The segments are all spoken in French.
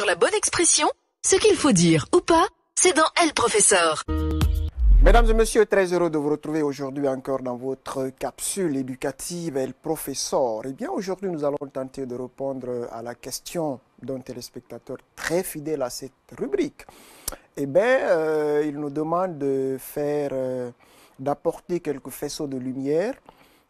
sur la bonne expression, ce qu'il faut dire ou pas, c'est dans Elle Professeur. Mesdames et messieurs, très heureux de vous retrouver aujourd'hui encore dans votre capsule éducative Elle Professeur. Et eh bien aujourd'hui, nous allons tenter de répondre à la question d'un téléspectateur très fidèle à cette rubrique. Et eh bien, euh, il nous demande de faire, euh, d'apporter quelques faisceaux de lumière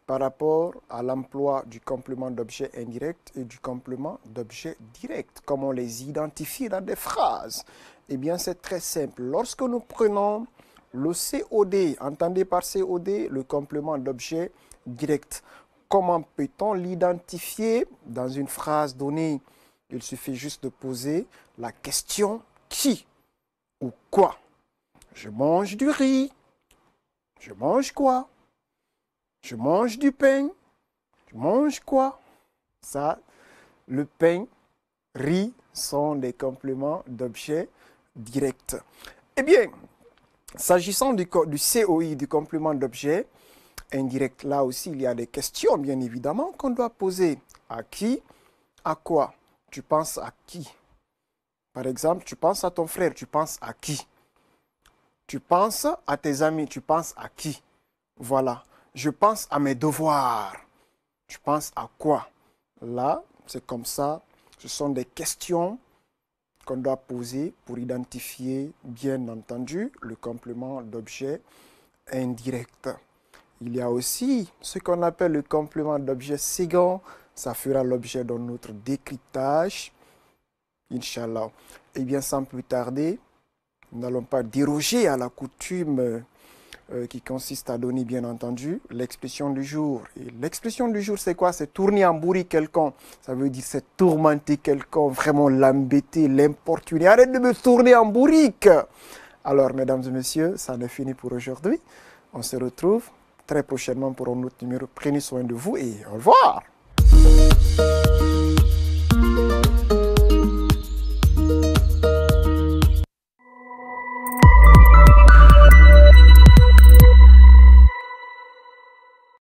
par rapport à l'emploi du complément d'objet indirect et du complément d'objet direct, Comment les identifier dans des phrases Eh bien, c'est très simple. Lorsque nous prenons le COD, entendez par COD le complément d'objet direct, comment peut-on l'identifier dans une phrase donnée Il suffit juste de poser la question qui ou quoi. Je mange du riz. Je mange quoi je mange du pain. Tu manges quoi Ça, le pain, riz sont des compléments d'objets directs. Eh bien, s'agissant du, du COI, du complément d'objet indirect, là aussi, il y a des questions, bien évidemment, qu'on doit poser. À qui À quoi Tu penses à qui Par exemple, tu penses à ton frère, tu penses à qui Tu penses à tes amis, tu penses à qui Voilà je pense à mes devoirs. Je pense à quoi Là, c'est comme ça. Ce sont des questions qu'on doit poser pour identifier, bien entendu, le complément d'objet indirect. Il y a aussi ce qu'on appelle le complément d'objet second. Ça fera l'objet de notre décryptage. Inch'Allah. Eh bien, sans plus tarder, nous n'allons pas déroger à la coutume euh, qui consiste à donner, bien entendu, l'expression du jour. Et l'expression du jour, c'est quoi C'est tourner en bourrique quelqu'un. Ça veut dire c'est tourmenter quelqu'un, vraiment l'embêter, l'importuner. Arrête de me tourner en bourrique Alors, mesdames et messieurs, ça n'est fini pour aujourd'hui. On se retrouve très prochainement pour un autre numéro. Prenez soin de vous et au revoir.